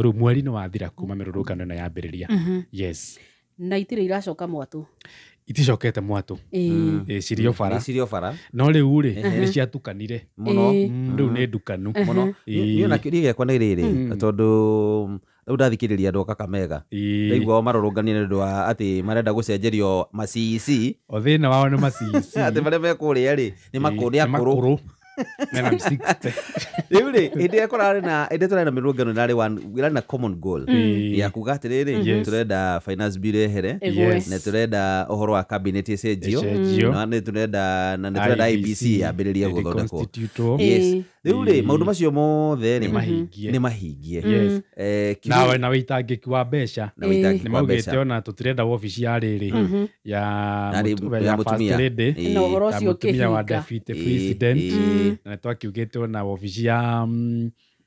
to mweri ni wathira kuma mm-hmm. no ino yambiriria mm-hmm. yes na itire iracoka mwatu iticokete mwatu mm. cirio bara cirio bara no riu ri ni ciatukanire muno mm. riu ni ndukanu muno na kiuria giakwa ni riri mm. tondu riu ndathikiriria andu kakamega ndaigua o marurunganie ni undu wa ati marenda gucenjerio maciici e o na wao ni maciici ati rä mekuria ri ni makuria rå rä u rä hä ä ä kå na ä ndä tå rarä na mä rå ngano rarä na common goal hmm. Hmm. ya kuga atä rä hmm. rä tå renda finance bill ehere na tå renda å horo wa cabinet ä cenjio na nä tå renda ibc yambä rä ria gå thondekwo riu rä maå ndå macio mothe nä mm-hmm. mahingie mm. eh, na wĩitangĩki wa mbeca maugä te ona tå tirenda wobici ya rä mm-hmm. rä ya mũtumia eh. wa deputy eh, na nä twakiugä te ona wobici ya mm,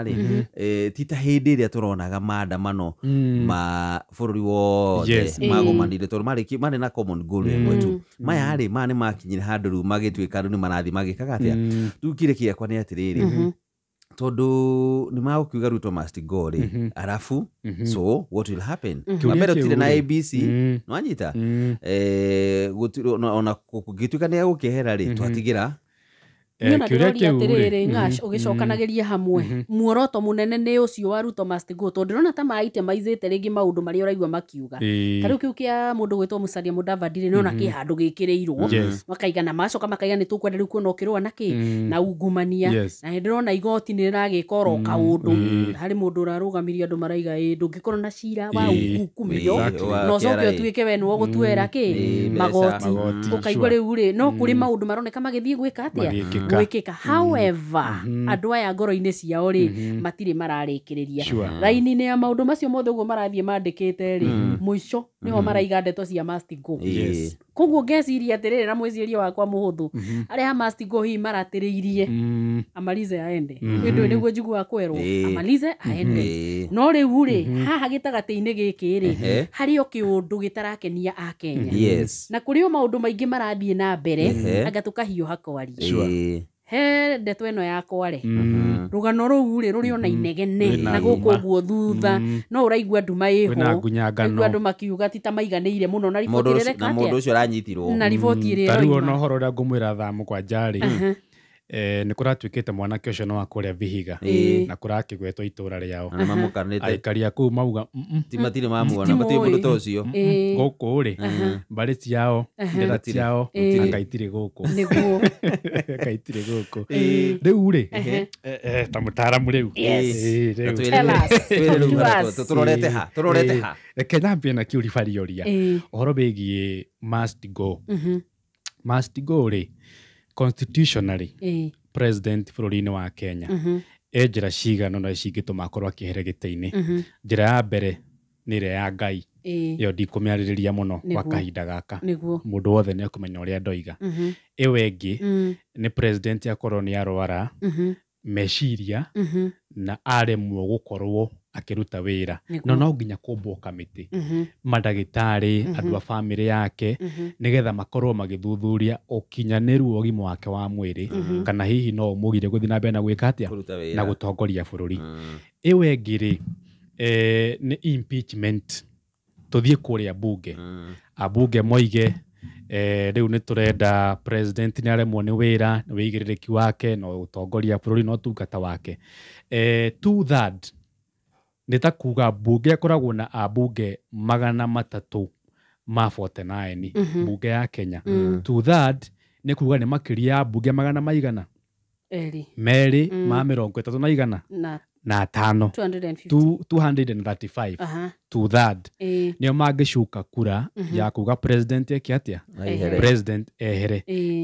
rĩ mhm. ti ta hĩndĩ ĩrĩa tũronaga maandamano mm. ma bũrũri wothe mm. magomanire tondũ marĩ na common goal ĩmwe mm. tu maya rĩ maya nĩ makinyire handũ rĩu magĩtuĩka rĩu nĩ marathiĩ magĩkaga atĩa rĩu kĩrĩ kĩakwa nĩ atĩrĩrĩ mm-hmm. tondå nä magåkiuga ruto must go rä mm-hmm. arabu mm-hmm. so what will happen mm -hmm. tire na abc mm wanyita eh, ona kå ngä tuä ka nä egå kä rä twatigä ra nä ndä rä å gä cokanagä hamwe mm-hmm. muoroto må nene nä å cio waruto tondå ndä rona ta maite maithä te rä ngä maå ndå marä a å raigua makiuga tarä u kä u kä a må ndå gwä two må caria må ndavadirä nä ona mm-hmm. kä handå gä kä rä irwo makaigana macoka makaiga nä tå kwenda rä u kuona å kä rå a na kä mm. na ungumania na nä ndä rona igoti nä ragä ka oro mm-hmm. kaå ndå harä må ndå å rarå gamirie andå maraiga ä ndå ngä korwo na cira wa hukumio na å coke å tuä ke we nä wo gå magoti å kaigua rä u rä no kå rä mm. maå ndå maroneka magä thiä gwä ka atä a gwikika mm-hmm. however mm-hmm. andu aya ngoro-inĩ ciao rĩ mm-hmm. matirĩ mararikiriria mm. raini-inĩ ya maundu macio mothe ũguo marathiĩ mandĩkĩte rĩ mm. mũico nĩho maraiga ndeto cia mastigo koguo ngeciria atiriri na mwĩciĩrie wakwa mũhũthũ arĩa a mastigo hihi maratiririe mm. amalize aende ĩndũ nĩguo njiguaga kwerwo amalize aende no ri rĩu ri haha gĩtagatĩ-inĩ giki ri hari o kĩũndũ gĩtarakenia akenya na kuri o maundu maingi marathie na mbere anga tũkahiũha kwaria he ndeto ĩno yakwa rĩ mm-hmm. rũgano rũu rĩ rũrĩ ona mm-hmm. inegene na gũkũ guo thutha mm-hmm. no ũraigua nduma ĩho andũ makiuga ti ta maiganĩire mũno na riboti ĩrereka atĩa na riboti ĩrĩ na ona ũhoro ũrĩa ngũmwĩra thaa kwa rĩ uh-huh eh, nä kå ratuä te mwanake å cio nä wa rä a vihiga mm, na kå rakä gwetwo itå ra rä ao aikaria kå u mauga matirä mamuona matirä må ndå ta å cio gå kå rä mbarä ciao ndera ciao akaitirä gå kå akaitirä gå kå rä u rä ta må taramu rä u rorete ha tå ha reke nyambie na kä å ribarioria å horo wä giä must go mm-hmm. must go rä constitutionally eh. president bururi wa kenya mm-hmm. ejira njĩra cigana na cingĩtũma akorwo akĩhere gĩtĩ-inĩ mm-hmm. njĩra uh -huh. ya mbere nĩ ĩrĩa ya ngai eh. yo di ndikũmĩarĩrĩria muno gwa kahinda gaka mundu wothe uri mm-hmm. ewe ngi mm. mm-hmm. ni president ya ya koroni rwara mm-hmm. meshiria mm-hmm. na aremwo gũkorwo akiruta wira no no nginya kumbwo kamiti mm-hmm. madagitari mm -hmm. andu family yake mm -hmm. nigetha makorwo magithuthuria ukinyaniru ogimo wake wa mwĩrĩ mm-hmm. kana hihi no mugire guthi na bena gwika atia na gutongoria bururi iwe mm. ngiri eh, ni impeachment tuthie kuria bunge mm. abunge moige eh, rä u nä tå renda president ni aremwo ni wira ra wä igä rä rä ki wake na å tongoria bå tungata wake eh, two third nä ta kuga mbunge akoragwo na ambunge magana matatå ma 49 mhm. mbunge ya kenya mm. Mm. to that nä kuga nä makä ya mbunge magana maigana merä mm. ma mä rongo tatå na igana na, na tano 250. 235 to that nä o mangä cuka kura mhm. ya kuga president ekä atä a president ehere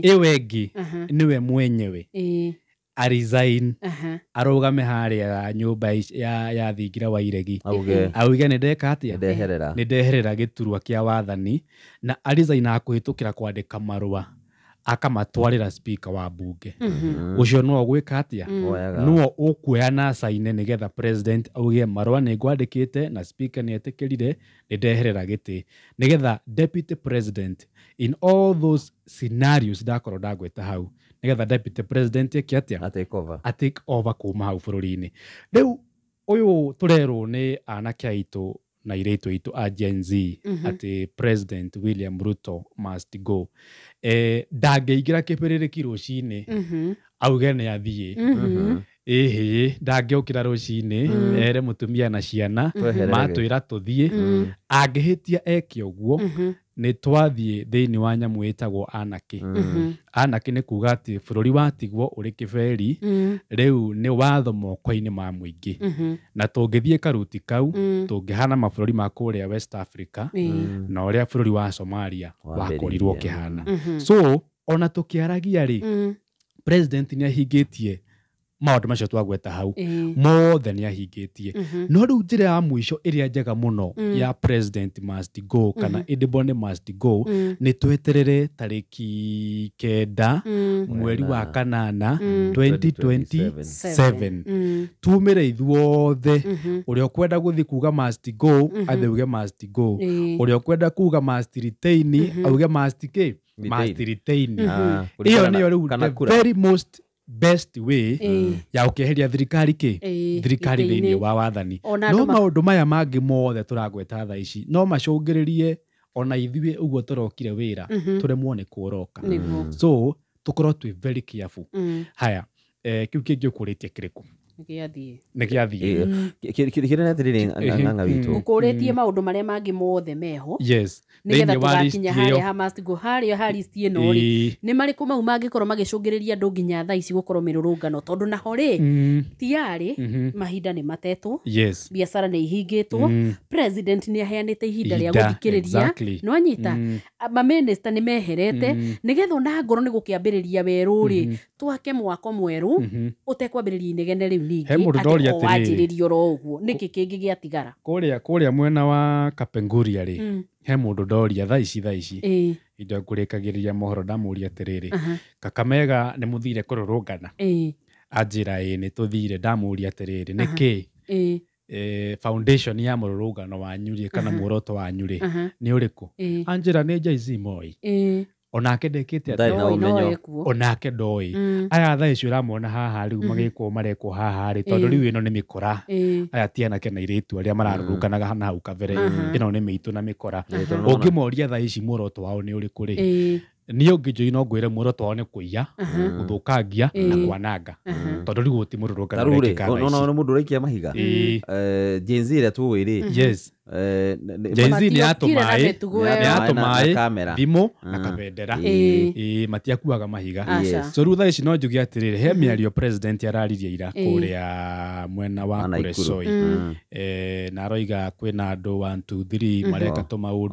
ä we ngä nä we mwenyewe aresign arugame harä nyumba ya thingira wa iregi auge nä ndeka atä nä ndeherera gä turua kä a wathani na aresign akå hä tå kä ra kwandä ka marå a akamatwarä ra spika wa mbunge å mhm. mhm. cio no gwä ka atä no å kuoya na caine nä getha president auge marå a nä ngwandä kä te na spika nä etä kä rire nä ndeherera gä tä nä getha deputy president in all those scenarios ndakorwo ndagwä ta hau nigetha deputy president eke atia atake over atake over kuma hau bururi-inĩ rĩu ũyũ tũrerwo nĩ anake aitũ na irĩtu itu a Gen Z mm -hmm. ati President William Ruto must go eh ndangĩingira kĩbĩrĩrĩki rũcinĩ mm -hmm. auge nĩ athiĩ mm -hmm. ĩhĩ ndangĩũkĩra rũcinĩ mhm. ere mũtumia na ciana matwĩra tũthiĩ mhm. angĩhĩtia eke guo mhm nä twathiä thä inä wa nyamå ä tagwo anaki mm. mm-hmm. anaki nä kuga atä bå rå ri watigwo å rä kä beri mm. rä u nä watho moko-inä ma må ingä mm-hmm. na tå ngä thiä karuti kau mm. tå ngä hana mabå rå ri ma kå rä a west africa na å rä a bå rå ri wa somalia wakorirwo å kä hana mm-hmm. so ona tå kä aragia rä president nä ahingä tie maundu macio twagweta hau mothe nä tie mhm. no rä u njä ra ya må ico ä rä a njega må no mm. ya president must go kana mhm. edebone must go mm. nä tweterere tarä ki kenda mm. mweri wa kanana 2027 tumä re ithuothe å mhm. rä a å kwenda gå thiä kuga must go must go å rä a å kwenda kuga must retain auge must ä yo nä yo rä u very most best way mm. ya gukeheria thirikari ki thirikari thiini wa wathani no maundu maya mangi mothe turagweta tha ici no macungiririe ona ithuĩ ũguo tå wĩra mm -hmm. tũremwo nĩ kũroka mm -hmm. so tũkorwo twĩ very careful mm. haya eh, kĩu kĩngĩ ũkũrĩtie kĩrĩkũ kä rä atä rä rä ng'ang'a witå å kå rä mm. tie maå ndå marä a mangä mothe meho nä getha tå gakinya harä ha harä no rä mau mangä korwo magä cå ngä rä ria andå nginya thaa ici gå korwo mä rå rångano tondå naho rä mm. tiarä mm-hmm. mahinda nä matetwo biacara nä ihingä two mm. nä aheanä te ihinda rä a gå thikä rä ria no anyita maminista meherete nä getha ona ngoro nä gå kä ambä rä ria werå rä mm-hmm. twake mwako mwerå å mm-hmm. tekwambä rä ria inegene rä u lingi wajiririo ro uguo niki kingi giatigara mwena wa kapenguria ri mm. he mundu ndoria thaa ici thaa ici e. indo ngurikagiriria mohoro ndamuria atiriri uh -huh. kakamega ni rå kururungana e. anjira ii nä tå thire ndamå uh atä rä rä E, foundation ya rå ngano ri kana muoroto wanyu ri ni uriku anjira ra nä moi onake ndikite onake ndoi mm. aya thaa icio ramona haha riu mm. magikwo marekwo haha ri tondu eh. riu ino ni mikora eh. aya tiana ke na iritu aria mararurukanaga na mm. hau kabere ino ni meitu na mikora ungimoria thaa ici muoroto wao ni uriku ri eh. ni å ngä ngwire i no ngwä re mwä rotwao nä kå iya thå kangia na kwananga tondå rä uti ti må rå rå no no må raikia mahiga ä rä a tuå ä nä yatå maä thimå na ah. kabendera matiakuaga mahiga rä u no njuge atä rä rä he mä mm-hmm. ario araririe ira kå rä a mwena wa kå mm. eh, na aroiga kwä mm-hmm. oh, na andå mareka tå maå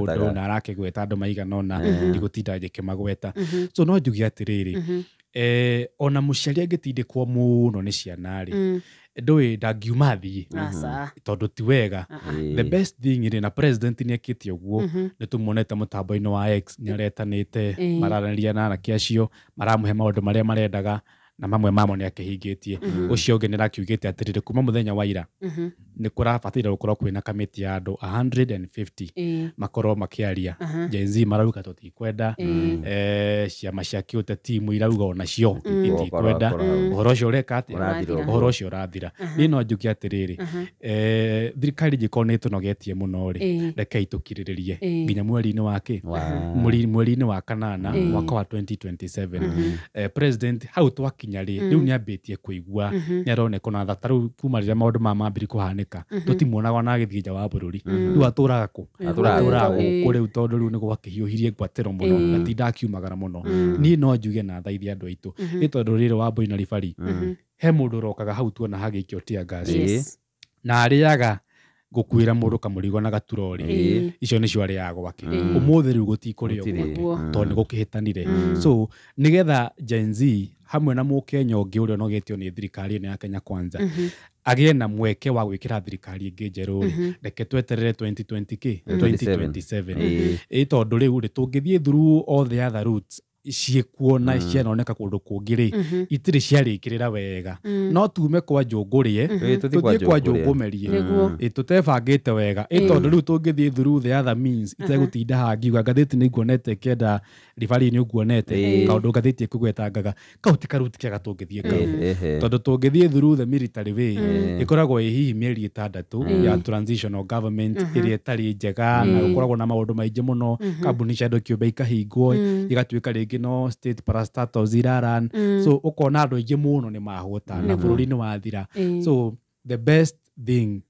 ndå na arakä gweta andå maiganona igå eh. tinda njä kä magweta mm-hmm. so no njuge atä rä rä ona må ciari angä tindä kwo må no nä ciana rä mm nduä ndangiuma thiä mhm. tondå ti wega ah, ah. the best thing rä na president nä akä te å guo mhm. nä tå muonete må tambo-inä wa x nä aretanä te ria na anake acio maramå he maå ndå marä a marendaga na mamwe mamo nä akähingitie å mm-hmm. cio å ngä nä rakiugä te atä rä rä kuma må thenya wa ira mm-hmm. nä kå rabatairie gå korwo kwä na kamä ya andå 150 makorwo makä aria jenzi marauga tå tikwenda eh, ciama ciakä å te timu irauga onacio mm. itikwenda å horo å cio å reka atä å horo å cio å rathira niä no njuge atä rä rä thirikari njä korwo nä tå nogetie må no rä rekei tå kirä rä rie nginya mweri-inä wakä mweri-inä wa kanana mwaka wa 2027 mm-hmm. eh, hau twaki kinya rä mm. rä u nä ambä tie kå igua mm-hmm. nä aroneka na thata rä u kuma rä rä a maå ndå ma mambiri kå hanä ka mm-hmm. tå timuonaga na gä thiä nja wa bå rå ri mm-hmm. rä u atå raga kå raga gå kå rä u tondå rä u nä gwakä hiå hirie ngwatä ro må no gatinda mm. akiumagara må no mm. niä no njuge na thaithi andå aitå ä tondå rä rä wa mboi na ribari he må ndå å rokaga hau tuona hagä ikia tia ngaci na arä aga må ndå kamå na gaturori icio nicio ari ya gwake umuthi nä gå kä hä gukihitanire so nigetha getha hamwe na å rä a nogetio ni thirikari ino ya Kenya kwanza agä na mweke wa gwikira thirikari ä ngä njerå rä reke tweterere 2020 2027 ä tondå rä u rä tå ngä thiä through all the other routes ciä na mm. cianooneka kå ndå kå ngä rä mm-hmm. itirä ciarä rä ra wega mm. no tume kwa njå ngå rä e tå thiä kwa njå ngå merie tå tebangä te wega ä tondå rä u tå ngä thiä through the other means mm-hmm. itegå tinda hangiuga ngathäti nä nguonete kenda ribari nä å nguonete kaå ndå ngathäti ä kå gwetangaga kau ti karuti kega tå ngä thiä kau tondå tå ngä thiä through the military way ä mm. koragwo ä hihi mĩeri ĩtandatå ya transitional government ä mm-hmm. rä a ĩtarä njega na gå koragwo na maå ndå maingä må no kambuni cia andå kĩũmbe ikahingwo igatuä ka rä ngä ingä no state parastato ziraran å mm. kona andå aingä må no nä mahåta na bå rå ri-inä wathira so the best thing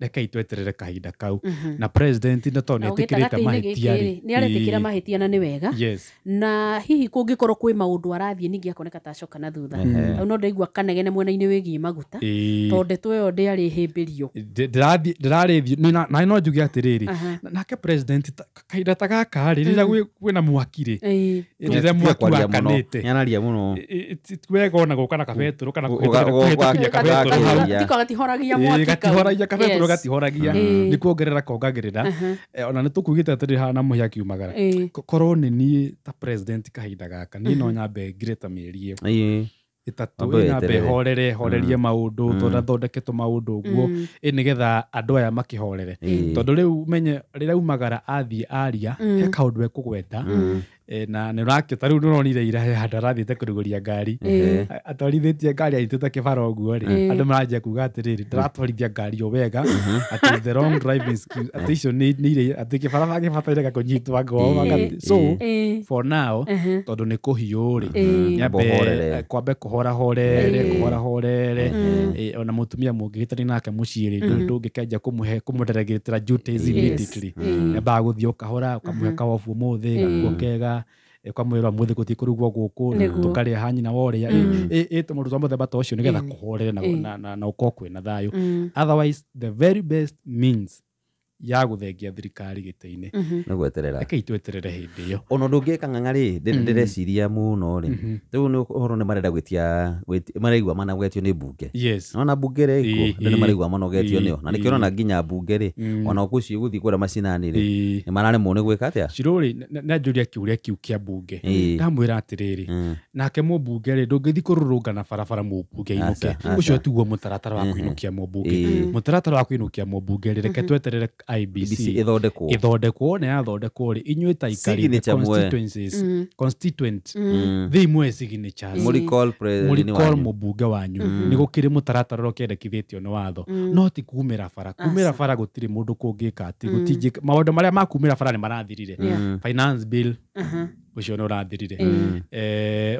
reke itweterere kahinda kau mm -hmm. na president no tondå nä etä kä rä te na nä wega yes. na hihi kå ngä korwo kwä maå ndå arathiä ningä akoneka ta na thutha no ndaigua kanegene mwena-inä wä giä maguta tondå ndetå ä yo ndä arä hä mbä rio ndärarä thiä na no njuge atä rä rä nake president kahinda ta gakarä rä rä a mhm. gwä na mwakirä rä rä a mwaki wakanä te nyanaria må no wega ona gå ka na kabetå rå kana gatihoragia kabetå gatihoragia mm. nä kuongerera kongagärä ra uh-huh. eh, ona nä tå kugä te atä hana må hä akiumagara eh. korwo nä niä ta president kahinda gaka niä no uh-huh. nyambe ngire ta mä eri ä itatu nyambe horere horerie mm. maundu mm. tondu thondeke ndå maundu guo nä getha andu aya horere tondå rä riu menye riria umagara athiä aria he kaundu ekugweta na nä å rakĩta rä u nä å ronire ira he handå arathiĩte kå rå gå ria ngari atwarithä tie ngari aitå ta kä bara å guo rä andå maranjia kuga atä rä rä ndäratwarithia ngari o wega atä icio nä atä kä bara bagä bataire gakå nyitwa ngoao tondå nä kå hiå rä nyambe eh, kwambe kå hora horere kå hora horere ona må tumia må ngä gä tani nake må ciä rä ndå ngä kenja kå må deregä tä ra nyambaga gå thiä å kahora å kamå he kawobu må thä gakuo kega Eh, kwa mwä rwa må thä gå thiä kå rä guo gå kå tå kareha nyina worä a mm. tå må rutwo må themba ta å cio nä getha kå horere na å korwo kwä na thayå mm. otherwise the very best means ya gå thengia thirikari gä tä-inä nä gweterera rekei tweterere hä ndä ä yo ona å ndå å ngä kang'ang'a rä ndä mm-hmm. reciria må no rä mm-hmm. rä u nä å horo nä marenda gwä tia maraigua manogetio nä mbunge nona mbunge rä kuo andå nä maraigua manogetio nä yo na nä kä onana nginya mbunge rä mm. ona kå cio gå thiä kå rä macinani rä nä mararemwo nä gwä ka atä a cirå rä nanjå ria kä å rä a kä u kä a mbunge ndamwä ra atä rä rä mm. nake må mbunge rä ndå ngä thiä kå rå rå ngana barabara må mbunge inå ke å cio tiguo må taratara wa mm-hmm. kå inå kia må mbunge må taratara wa kå inå kia må mbunge rä reke tweterere ibcithondekwo ithondekwo na yathondekwo rĩ inyuĩ ta ikarĩconstituent thĩ imwe signatures mm. mũricol mũmbunge wanyu mm. nĩ gũkĩrĩ mũtaratara ũrĩa ũkĩendekithĩtio nĩ watho mm. no ti kumĩra bara kumĩra bara gũtirĩ mũndũ kũngĩka atĩ marä maũndũ marĩa makumĩra bara nĩ marathirire finance bill uh-huh ucio ni å rathirire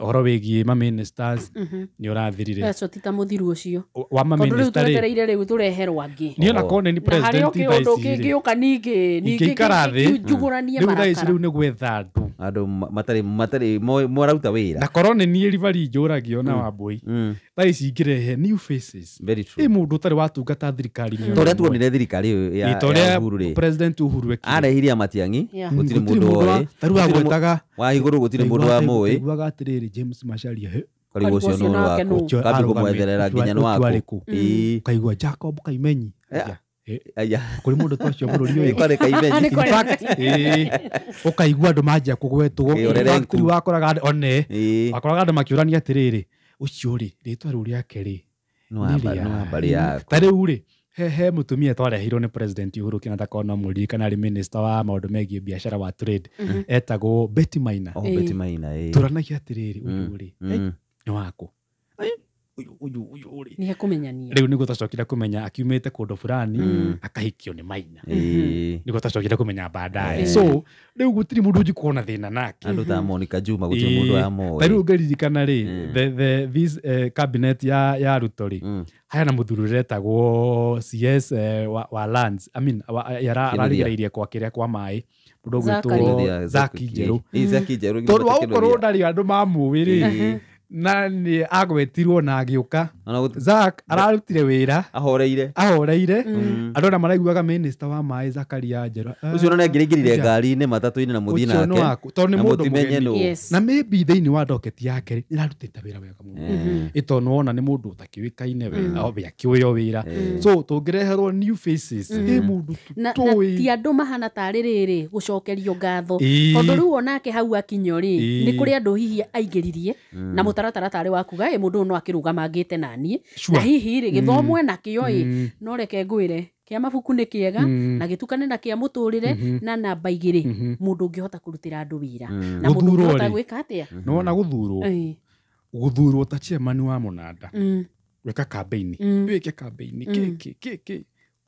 å ma ministers nä å rathirire ti ta må thiru å cio wa maretereire rä u tå ni ona korwo nä harä å kä å ni kä ngä å ka ningä ni thä njugåranie rä u thaici rä u nä gwetha andå andå moraruta wä ra ni korwo nä niä ribari njå ragio na wambåi thaici ingä rehe ä må ndå å tarä watungata thirikari ni rä a tuonire thirikari ä yo ya uhuru rä arehire amatiang'i gå tirä må ndå oä tarä u agwetaga wahiguru gutire mundu wa mui ugaga atiriri James Macharia he karibu ucio nuru waku kambi kumwetherera nginya ni waku ukaigua Jacob Kaimenyi kuri mundu twacio bururi uyu ukaigua andu manjia kugwetwo wakoraga one wakoraga andu makiurania atiriri ucio ri ritwa riu riake ri ta riu ri hehe må tumia twarehirwo nä president uhuru kenyatta korwo no må kana arä minista wa maå ndå megiä biacara wa trade mhm. etagwo beti maina tå ranagia atä rä rä å rä nä wakå rä u nä guo akumenyania kå menya twacokire te kå kundu akahikio nä maina mm. Mm-hmm. niguo twacokire kumenya baadaye yeah. so riu gutiri mundu unji na thina nake andu ta mm-hmm. monica juma gutiri mundu ngaririkana ri mm. the this eh, cabinet ya ya ruto ri mm. haya na må retagwo cs uh, eh, wa, wa lands i mean eh, yararigirairie kwa ria kwa mai å gwitwo zaki njeru tondå waå korwo ndarä andå mamuä rä na nä agwetirwo na agä å zak ararutire wä ra ahoreire ahoreire andå arä a maraiguaga wa maä zakaria njera å cio nä angä ngä ngari-inä matatå-inä na må thiä nake tondå nä må ndå na mä mbi thä inä wa ndoketi yake rä ä rarutä te wä ra wega må ä tondå wona nä må ndå å takä wä kaine wega mm. obe akä å yo wä ra eh. mm. so tå ngä reherwo ä må ndå ti andå mahana tarä rä rä gå cokerio ngatho tondå rä u onake hau akinyio rä nä kå rä andå hihi aingä ririe mm. na må mũtaratara tarĩ wa kuga ĩ mũndũ no akiruga mangite na na hihi ri githomwe mm. na kiyo i mm. no reke ngwĩre kia mabuku ni kiega mm. na gitukane na kia muturire mm-hmm. na mm-hmm. na baigire mundu ngihota kurutira andu wira na mundu ngihota gwika atia mm-hmm. no na guthuru guthuru ta chairman wa mũnanda weka kabeini weke kabeini ke ke ke ke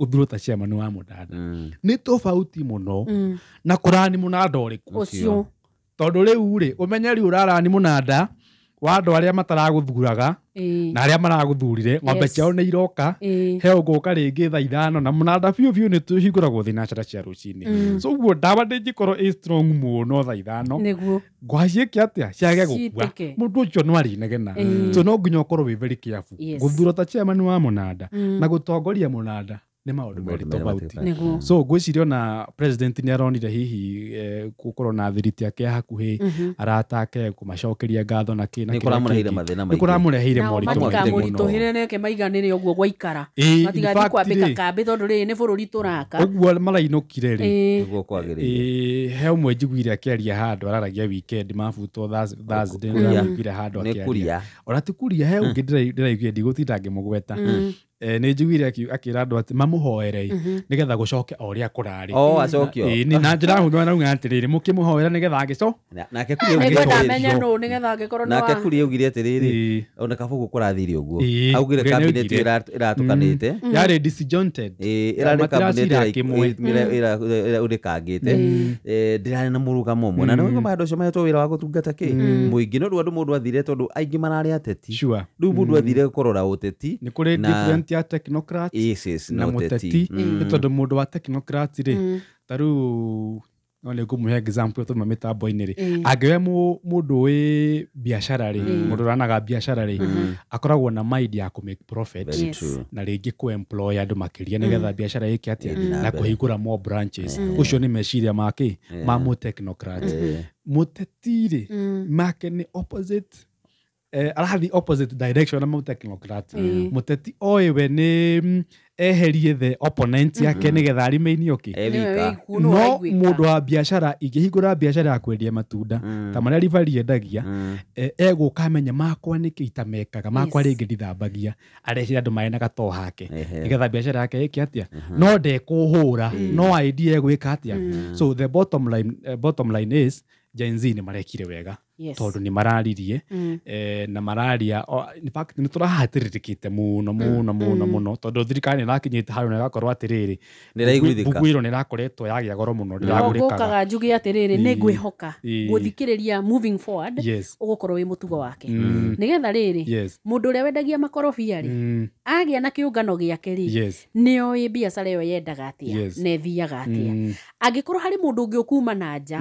uthurwo ta chairman wa mũnanda nĩ tofauti mũno na kũrani mũnanda ũrĩkũ ũcio tondũ rĩu rĩ ũmenye rĩu ũrarani mũnanda wa andå arä a mataragåthuraga na arä a maragåthurire ng'ombe ciao nä iroka he å ngå ka rä ngä tha ithano na må nanda biå biå nä tå hingå thinacara cia rå cinä mm. so guo ndawa ndä ngä korwo må no tha ithano ngwaciä ke atä a ciage gå kua må ndå å cio no arinegena so no nginya å korwo wä veri kä abu gå thurwo ta ciamani wa må nanda mm. na gå tongoria må nanda nä maå ndå merä so ngwä ona president nä aronire hihi gå na thiriti ake hakuhä arata ake kå macokeria ngatho na kä nä kå ramå reheire moritå hineneke maiganä re å guo gwaikara matigathi kwambä ka kambä tondå rä nä bå rå ri tå raka å guo marainå he å mwe njiguire akäaria handå araragia wikend mabutwo thursday nä handå akĩaria ona tikuria he å ngä ndä raiguä ndigå tinda må gweta Eh, nä njiguire akä ra andå atä mamå mhm. nä getha gå coke o rä a kå rarä oh, acokio na njä rahå thä nauga atä rä rä må kä må hoere nä getha agä co nake kuri å gire atä rä rä ona kabå gå kå rathire å guo augire kabineti ä ratå kanä te yarä ä rarä kabinetiå rä kangä te ndä rarä na må rå gamo mwe na nä mm. andå acio mahetwo wä ra wa gå tungata kä må mm. ingä no rä u andå må ndå athire tondå aingä mararä ateti rä u må ndå athire kå rora å teti nä ya technocrat yes, yes, na mũteti nĩ mm. tondå må ndå wa technocrat rä mm. tarä no nä ngå må he example tå mä tambo-inä rä mm. angä we må ndå wä biacara rä må ndå ranaga biacara rä mm-hmm. akoragwo na mind ya kå make profit yes. na rä ngä kå employ andå makä ria nä getha biacara ä ke atä na kå hingå ra more branches å cio nä meciria makä ma må technocrat må mm-hmm. teti rä make nä opposite eh, the opposite direction ama technocrat muteti mm. oye we ne mm, eherie the opponent yake ni getha arimeini oki no mundu wa biashara ingihingura biashara ya kwendia matunda mm. ta maria dagia endagia eh, eguka amenya makwa ni kita mekaga makwa ringi ndithambagia arecire ndu mari na gatoo hake ni getha biashara yake ĩke atia mm-hmm. no kuhura no idea gwika atia so the bottom line, eh, bottom line is jenzi ni marekire wega yes. tondå nä mararirie mm. eh, na mararia nä tå rahatä rä rä kä te må no må mm. no må mm. no må no tondå thirikari nä rakinyä te harä na ĩgakorwo atä rä rä mbugwä ro nä rakoretwo yagä a goro må no ndä ragåkaga njuge atä rä rä nä ngwä hoka gå thikä rä ria å gå korwo wä må tugo wake mm. nä getha rä rä må ndå å rä a wendagia makorobia rä agä a na kä å ngano gä ake rä nä oä biacara ä yo yendaga atä a na ĩthiaga atä a angä korwo harä må ndå å ngä å kuma na nja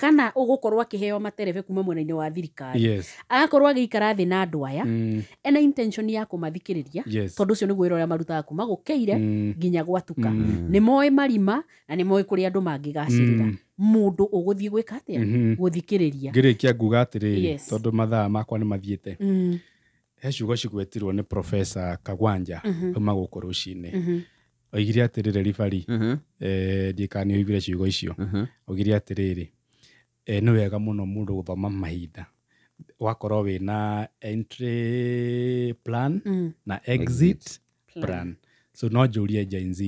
kana å gå korwo akä heo materebe kuma mwena-inä wa thirikari yes. agakorwo agäikara thä na andå aya mm. ena intention ya kå mathikä rä ria yes. tondå å cio nä guä rorä a marutaga kuma gå kä ire mm. nginya mm. gwatuka mm. mm. nä moä marima na nä moä kå rä andå mangä gacä rä ra mundu mm. uguthii gwika atia mm-hmm. guthikiriria ngirikia nguga atiriri tondu mathaa makwa mathiä te he ciugo cigwetirwo ni profesa kagwanja mm-hmm. uma guku ruciini mm-hmm. oigire atiriri ribari eh, ndiikani oigire ciugo icio oigire rä Eh, nä wega må no må ndå gå thoma mahinda wakorwo wä na entry plan mm. na exit, exit plan. so no njå rie jenz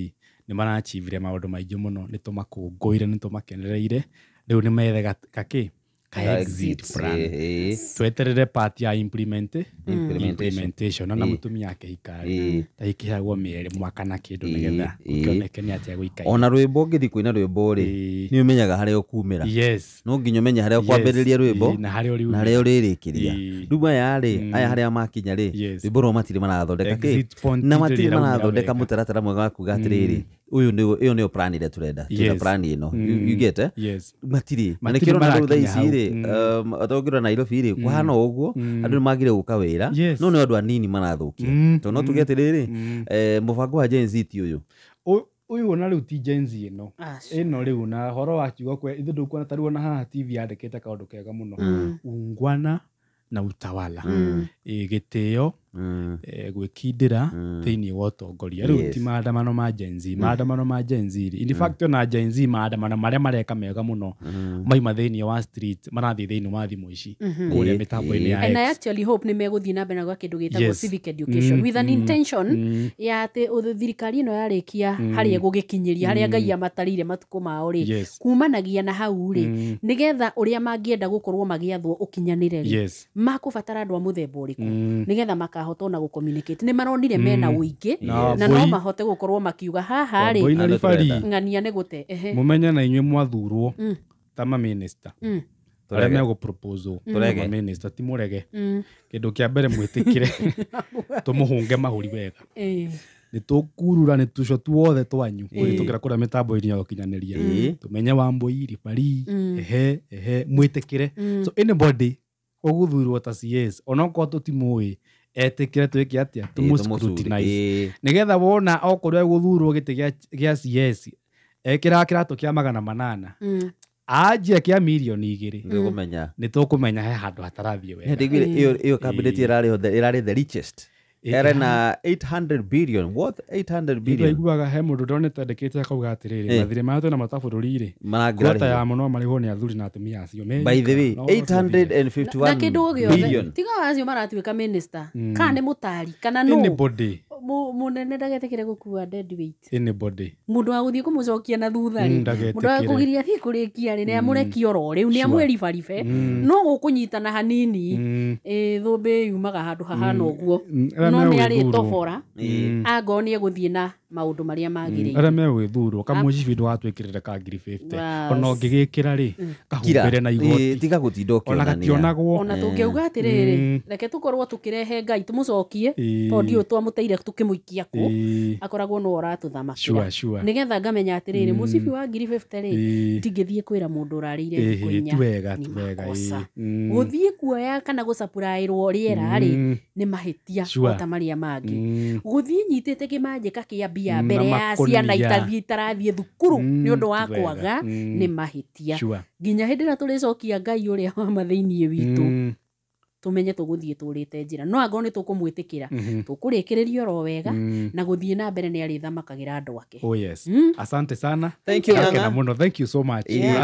nä marachivire maå ndå maingä må no nä tå makå ngå ire nä tå makenereire rä u nä methe gakä ca, ca part ya implemente implementation, ona mũtumia ake ikari ta ikihagwo mĩeri mwaka na kindu nigetha kioneke ni atia gũikaira ona rwimbo ngithi kuina rwimbo ri ni umenyaga harĩa ũkumĩra yes no nginyo ũmenye harĩa ũkwambĩrĩria rwimbo na harĩa rikiria rĩu ya ri mm. aya harĩa amakinya ri rwimbo ro matiri marathondeka kĩ na matiri marathondeka mutaratara mwega wa kuga atĩrĩrĩ mm uyu iyo nä plan ä turenda yes. plan ä no mm. yugete yes. matirä na nä kä rona rä u thaici rä tongä rora nairobi rä kåhana å guo andå nä magire gå ka no nä andå anini marathå to no tuge atä rä rä wa jenziti å yå uyu ona riu ti jenzi ino ino riu na horo wa kiugo kwe ithu ndukuona ta riu ona haha tv yandikite kaundu kega muno mm. mm. ungwana na utawala mm. e, Mm. Eh, gwikindira mm. thiini wa utongoria riu ti maandamano ma jenzi mm. maandamano ma jenzi in fact ona jenzi maandamano maria mareka mega muno maima thiini wa street marathi thiini wa thimu ici mhm. kuria mitambo-ini ya and i actually hope ni meguthii na mbere na gwa kindu gitagwo civic education with an intention ya ati thirikari ino yarikia haria gugikinyiria haria ngai amatarire matuku mao ri kumanagia na hau ri nigetha uria mangienda gukorwo magiathwo ukinyanire ri makubatara andu a muthemba uriku nigetha maka matikahota ona gå communicate nä maronire mena å mm. ingä na no mahote gå korwo makiuga haha rä ng'ania nä gå te må menye na inyuä mwathurwo mm. ta maminista arä mm. a megå proposmaminista ti må rege kä ndå kä a mbere mwä tä kä re tå må hå nge mahå ri wega nä tå kurura nä tå tuothe twanyu kå tå kä ra kå rä a mä tambo-inä ya gå kinyanä ria tå menye wa mbåi ribari ehe ehe mwä tä kä re so anybody å gå thurwo ta cs onokorwo tå timå ä etikire twike atia tumucrutinize nigetha wona okorwo egũthurwo gĩtĩ gĩa cs ekĩra kĩratũ kĩa magana manana mm. anjia kĩa mirioni igĩrĩ nĩ tũkũmenya he handu atarathie we ndigire iyo iyo cabinet irari the richest erena 800 billion what 800 billion iguaga he mundu ndone tendekete akauga atiriri mathire mato na mata bururi-ri ya muno no marigwo ni athuri na atumia acio me by the way 851 billion tiga wacio maratuika minister hmm. kana ni mutari kana no anybody munene ndagetikire gukua dead mundu wa guthie kumucokia na thutha mm, ri wa kugiria thie kurikia ri ne amureki mm. oro riu ne amweribaribe mm. no gukunyitana hanini i thumbi yumaga handu hahana uguo no ni ari tobora angoo ni eguthie na maundu maria magirire aria megwithurwo kamweci bindu gatwikirire ka ngiri ona ngigikira ri kahumbire na igoti tiga gutinda gationagwo ona tungiuga atiriri reke tukorwo tukirehe ngai tumucokie tondu twamuteire tũkĩmũikia kũ akoragwo no ũratũthamakĩra nĩgetha ngamenya atĩrĩrĩ mm. mũcibi wa ngiri bĩbite rĩ ndingĩthiĩ kwĩra mũndũ ũrarĩire thikũ inyanimakosa mm. gũthiĩ kuoya kana gũcapuraĩrwo rĩera rĩ mm. nĩ mahĩtia ota marĩa mangĩ gũthiĩ nyitĩte kĩmanjĩka kĩa mbia mbere ya ciana itathiĩ itarathiĩ thukuru nĩ ũndũ wa kwaga nĩ mahĩtia nginya hĩndĩ ĩrĩa tũrĩcokia ngai ũrĩa wama thĩiniĩ witũ tumenye tuguthie turite njira no angorwo ni tukumwitikira mm-hmm. tukurikiriria oro wega mm. na guthie na mbere ni arithamakagira andu ake oh yes mm. asante sana thank you, thank you so much